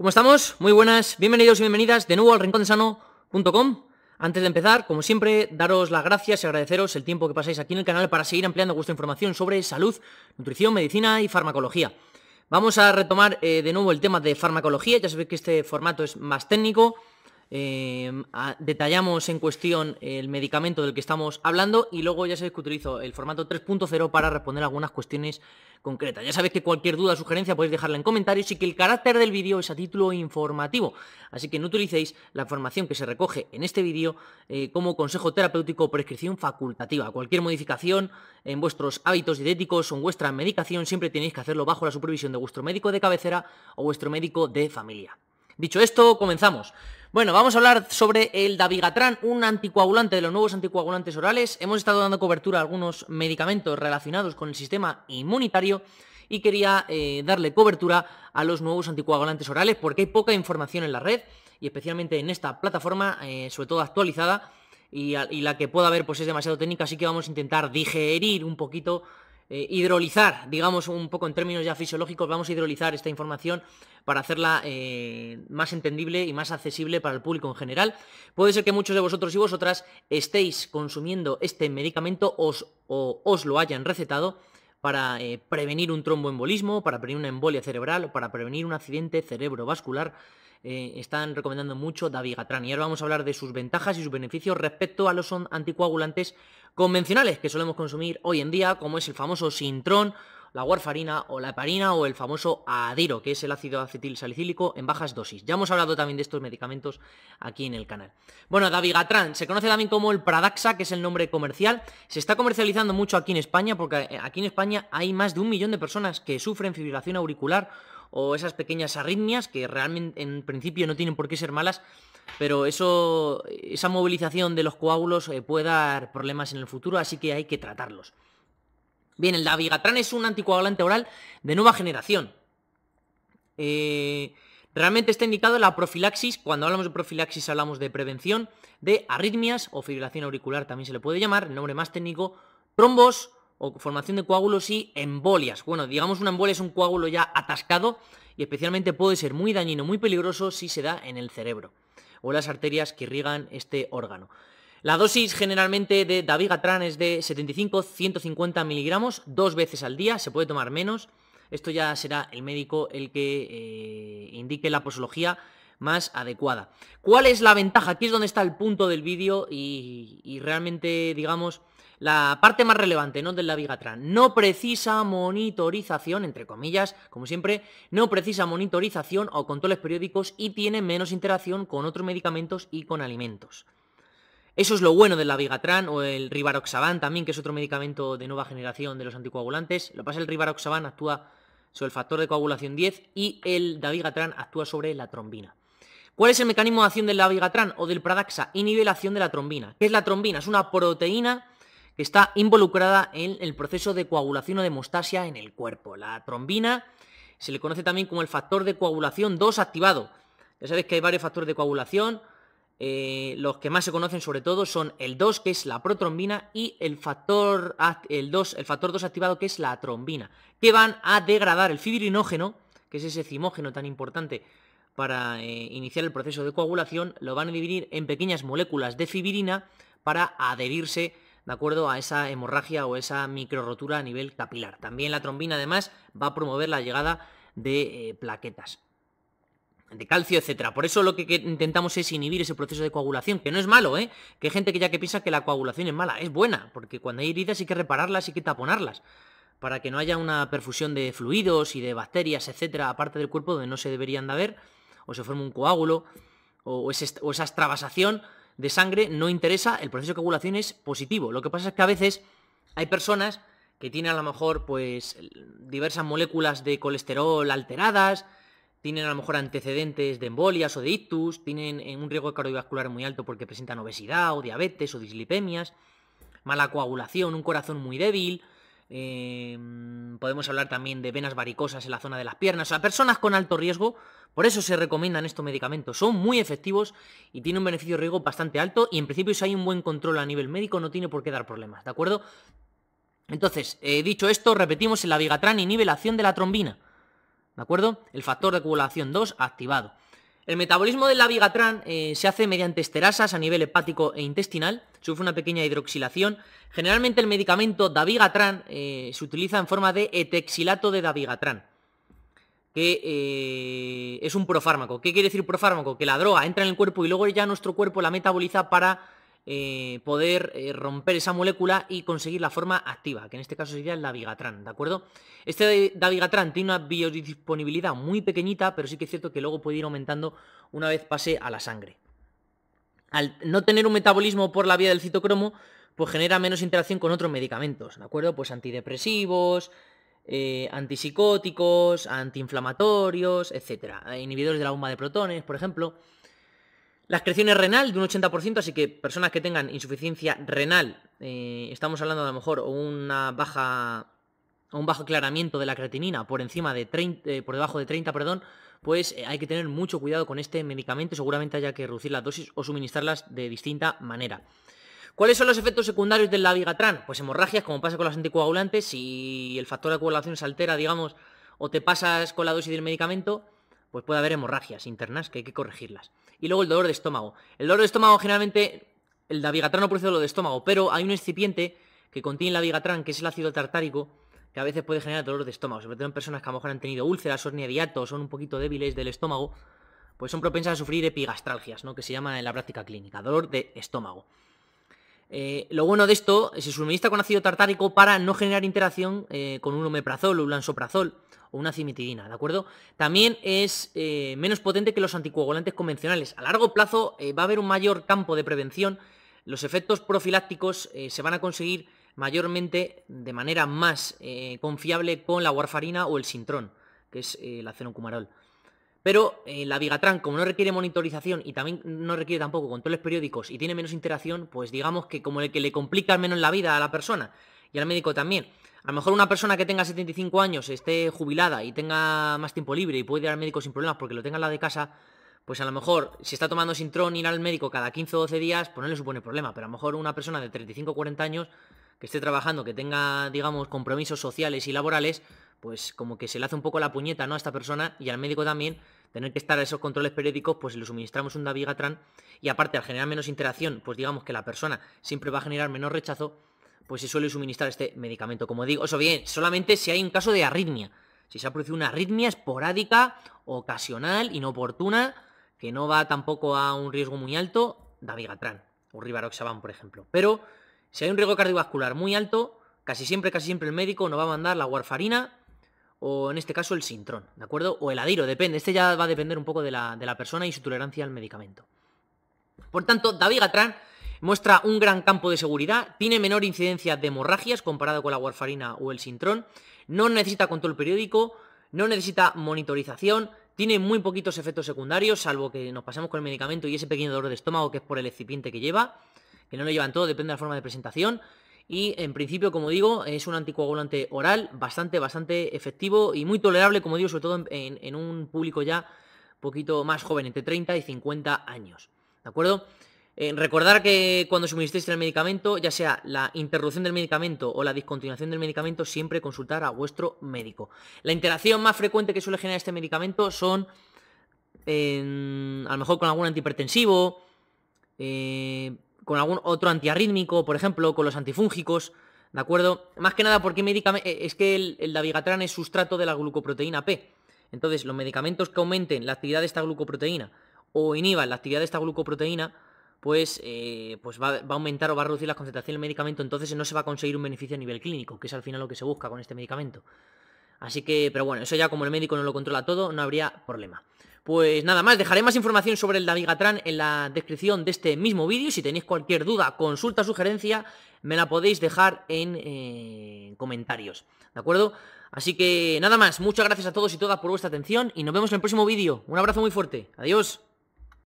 ¿Cómo estamos? Muy buenas, bienvenidos y bienvenidas de nuevo al sano.com. Antes de empezar, como siempre, daros las gracias y agradeceros el tiempo que pasáis aquí en el canal para seguir ampliando vuestra información sobre salud, nutrición, medicina y farmacología. Vamos a retomar eh, de nuevo el tema de farmacología, ya sabéis que este formato es más técnico, Em, detallamos en cuestión el medicamento del que estamos hablando y luego ya sabéis que utilizo el formato 3.0 para responder algunas cuestiones concretas. Ya sabéis que cualquier duda o sugerencia podéis dejarla en comentarios y que el carácter del vídeo es a título informativo, así que no utilicéis la información que se recoge en este vídeo eh, como consejo terapéutico o prescripción facultativa. Cualquier modificación en vuestros hábitos dietéticos o en vuestra medicación siempre tenéis que hacerlo bajo la supervisión de vuestro médico de cabecera o vuestro médico de familia. Dicho esto, comenzamos. Bueno, vamos a hablar sobre el Davigatran, un anticoagulante de los nuevos anticoagulantes orales. Hemos estado dando cobertura a algunos medicamentos relacionados con el sistema inmunitario y quería eh, darle cobertura a los nuevos anticoagulantes orales porque hay poca información en la red y especialmente en esta plataforma, eh, sobre todo actualizada, y, la que pueda haber pues es demasiado técnica, así que vamos a intentar digerir un poquito eh, hidrolizar, digamos un poco en términos ya fisiológicos, vamos a hidrolizar esta información para hacerla eh, más entendible y más accesible para el público en general. Puede ser que muchos de vosotros y vosotras estéis consumiendo este medicamento o os lo hayan recetado para eh, prevenir un tromboembolismo, para prevenir una embolia cerebral, para prevenir un accidente cerebrovascular. Eh, están recomendando mucho Davigatran. Y ahora vamos a hablar de sus ventajas y sus beneficios respecto a los anticoagulantes convencionales que solemos consumir hoy en día, como es el famoso Sintron la warfarina o la heparina o el famoso adiro, que es el ácido acetil salicílico en bajas dosis. Ya hemos hablado también de estos medicamentos aquí en el canal. Bueno, Davigatran, se conoce también como el Pradaxa, que es el nombre comercial. Se está comercializando mucho aquí en España, porque eh, aquí en España hay más de un millón de personas que sufren fibrilación auricular o esas pequeñas arritmias que realmente en principio no tienen por qué ser malas, pero eso, esa movilización de los coágulos eh, puede dar problemas en el futuro, así que hay que tratarlos. Bien, el Davigatran es un anticoagulante oral de nueva generación. Eh, realmente está indicado la profilaxis, cuando hablamos de profilaxis hablamos de prevención de arritmias o fibrilación auricular también se le puede llamar, nombre más técnico, trombos o formación de coágulos y embolias. Bueno, digamos una embolia es un coágulo ya atascado y especialmente puede ser muy dañino, muy peligroso si se da en el cerebro o las arterias que irrigan este órgano. La dosis generalmente de Davigatran es de 75-150 miligramos dos veces al día, se puede tomar menos. Esto ya será el médico el que eh, indique la posología más adecuada. ¿Cuál es la ventaja? Aquí es donde está el punto del vídeo y, realmente, digamos, la parte más relevante ¿no? del Davigatran. No precisa monitorización, entre comillas, como siempre, no precisa monitorización o controles periódicos y tiene menos interacción con otros medicamentos y con alimentos. Eso es lo bueno del Labigatran o el ribaroxaban también, que es otro medicamento de nueva generación de los anticoagulantes. Lo que pasa el ribaroxaban actúa sobre el factor de coagulación 10 y el Davigatran actúa sobre la trombina. ¿Cuál es el mecanismo de acción del Labigatran o del Pradaxa? acción de la trombina. ¿Qué es la trombina? Es una proteína que está involucrada en el proceso de coagulación o de hemostasia en el cuerpo. La trombina se le conoce también como el factor de coagulación 2 activado. Ya sabéis que hay varios factores de coagulación, eh, los que más se conocen sobre todo son el 2, que es la protrombina, y el factor, el 2, el factor 2 activado, que es la trombina, que van a degradar el fibrinógeno, que es ese cimógeno tan importante para eh, iniciar el proceso de coagulación, lo van a dividir en pequeñas moléculas de fibrina para adherirse de acuerdo a esa hemorragia o esa microrotura a nivel capilar. También la trombina además va a promover la llegada de eh, plaquetas de calcio, etcétera. Por eso lo que, intentamos es inhibir ese proceso de coagulación, que no es malo, ¿eh? Que hay gente que ya que piensa que la coagulación es mala, es buena, porque cuando hay heridas hay que repararlas, y que taponarlas, para que no haya una perfusión de fluidos y de bacterias, etcétera, aparte del cuerpo donde no se deberían de haber, o se forma un coágulo, o, o esa extravasación de sangre no interesa, el proceso de coagulación es positivo. Lo que pasa es que a veces hay personas que tienen a lo mejor pues diversas moléculas de colesterol alteradas, tienen a lo mejor antecedentes de embolias o de ictus, tienen eh, un riesgo cardiovascular muy alto porque presentan obesidad o diabetes o dislipemias, mala coagulación, un corazón muy débil, em, podemos hablar también de venas varicosas en la zona de las piernas, o sea, personas con alto riesgo, por eso se recomiendan estos medicamentos, son muy efectivos y tienen un beneficio de riesgo bastante alto y en principio si hay un buen control a nivel médico no tiene por qué dar problemas, ¿de acuerdo? Entonces, eh, dicho esto, repetimos, el la inhibe la acción de la trombina. ¿De acuerdo? El factor de acumulación 2 activado. El metabolismo del la eh, se hace mediante esterasas a nivel hepático e intestinal, sufre una pequeña hidroxilación. Generalmente el medicamento davigatran eh, se utiliza en forma de etexilato de davigatran, que eh, es un profármaco. ¿Qué quiere decir profármaco? Que la droga entra en el cuerpo y luego ya nuestro cuerpo la metaboliza para eh, poder eh, romper esa molécula y conseguir la forma activa, que en este caso sería el Davigatran, ¿de acuerdo? Este Davigatran tiene una biodisponibilidad muy pequeñita, pero sí que es cierto que luego puede ir aumentando una vez pase a la sangre. Al no tener un metabolismo por la vía del citocromo, pues genera menos interacción con otros medicamentos, ¿de acuerdo? Pues antidepresivos, eh, antipsicóticos, antiinflamatorios, etc. Inhibidores de la bomba de protones, por ejemplo. La excreción es renal de un 80%, así que personas que tengan insuficiencia renal, eh, estamos hablando a lo mejor una baja un bajo aclaramiento de la creatinina por encima de 30, eh, por debajo de 30, perdón, pues eh, hay que tener mucho cuidado con este medicamento, seguramente haya que reducir las dosis o suministrarlas de distinta manera. ¿Cuáles son los efectos secundarios del lavigatran Pues hemorragias, como pasa con los anticoagulantes, si el factor de coagulación se altera, digamos, o te pasas con la dosis del medicamento, pues puede haber hemorragias internas que hay que corregirlas. Y luego el dolor de estómago. El dolor de estómago generalmente, el abigatrán no produce dolor de estómago, pero hay un excipiente que contiene el abigatrán, que es el ácido tartárico, que a veces puede generar dolor de estómago, sobre todo en personas que a lo mejor han tenido úlceras, son o son un poquito débiles del estómago, pues son propensas a sufrir epigastralgias, ¿no? que se llama en la práctica clínica, dolor de estómago. Eh, lo bueno de esto es eh, que se suministra con ácido tartárico para no generar interacción eh, con un omeprazol, un lansoprazol o una cimitidina. ¿de acuerdo? También es menos potente que los anticoagulantes convencionales. A largo plazo va a haber un mayor campo de prevención. Los efectos profilácticos se van a conseguir mayormente de manera más confiable con la warfarina o el sintrón, que es el acenocumarol. Pero eh, la Vigatran, como no requiere monitorización y también no requiere tampoco controles periódicos y tiene menos interacción, pues digamos que como el que le complica al menos la vida a la persona y al médico también. A lo mejor una persona que tenga 75 años, esté jubilada y tenga más tiempo libre y puede ir al médico sin problemas porque lo tenga en la de casa, pues a lo mejor si está tomando Sintron ir al médico cada 15 o 12 días, pues no le supone problema. Pero a lo mejor una persona de 35 o 40 años que esté trabajando, que tenga, digamos, compromisos sociales y laborales, pues como que se le hace un poco la puñeta ¿no? a esta persona y al médico también tener que estar a esos controles periódicos, pues le suministramos un Davigatran y aparte al generar menos interacción, pues digamos que la persona siempre va a generar menos rechazo, pues se suele suministrar este medicamento. Como digo, eso bien, solamente si hay un caso de arritmia, si se ha producido una arritmia esporádica, ocasional, inoportuna, que no va tampoco a un riesgo muy alto, Davigatran o Rivaroxaban, por ejemplo. Pero si hay un riesgo cardiovascular muy alto, casi siempre, casi siempre el médico nos va a mandar la warfarina o en este caso el sintrón, ¿de acuerdo? O el adiro, depende. Este ya va a depender un poco de la, persona y su tolerancia al medicamento. Por tanto, David Gatran muestra un gran campo de seguridad, tiene menor incidencia de hemorragias comparado con la warfarina o el sintrón, no necesita control periódico, no necesita monitorización, tiene muy poquitos efectos secundarios, salvo que nos pasemos con el medicamento y ese pequeño dolor de estómago que es por el excipiente que lleva, que no lo llevan todo, depende de la forma de presentación, y en principio, como digo, es un anticoagulante oral bastante, bastante efectivo y muy tolerable, como digo, sobre todo en, un público ya un poquito más joven, entre 30 y 50 años. ¿De acuerdo? Eh, recordar que cuando suministréis el medicamento, ya sea la interrupción del medicamento o la discontinuación del medicamento, siempre consultar a vuestro médico. La interacción más frecuente que suele generar este medicamento son, eh, a lo mejor con algún antihipertensivo, eh, con algún otro antiarrítmico, por ejemplo, con los antifúngicos, ¿de acuerdo? Más que nada porque eh, es que el, el es sustrato de la glucoproteína P. Entonces, los medicamentos que aumenten la actividad de esta glucoproteína o inhiban la actividad de esta glucoproteína, pues, eh, pues va, va, a aumentar o va a reducir la concentración del medicamento, entonces no se va a conseguir un beneficio a nivel clínico, que es al final lo que se busca con este medicamento. Así que, pero bueno, eso ya como el médico no lo controla todo, no habría problema. Pues nada más, dejaré más información sobre el Davigatran en la descripción de este mismo vídeo. Si tenéis cualquier duda, consulta, sugerencia, me la podéis dejar en eh, comentarios. ¿De acuerdo? Así que nada más, muchas gracias a todos y todas por vuestra atención y nos vemos en el próximo vídeo. Un abrazo muy fuerte. Adiós.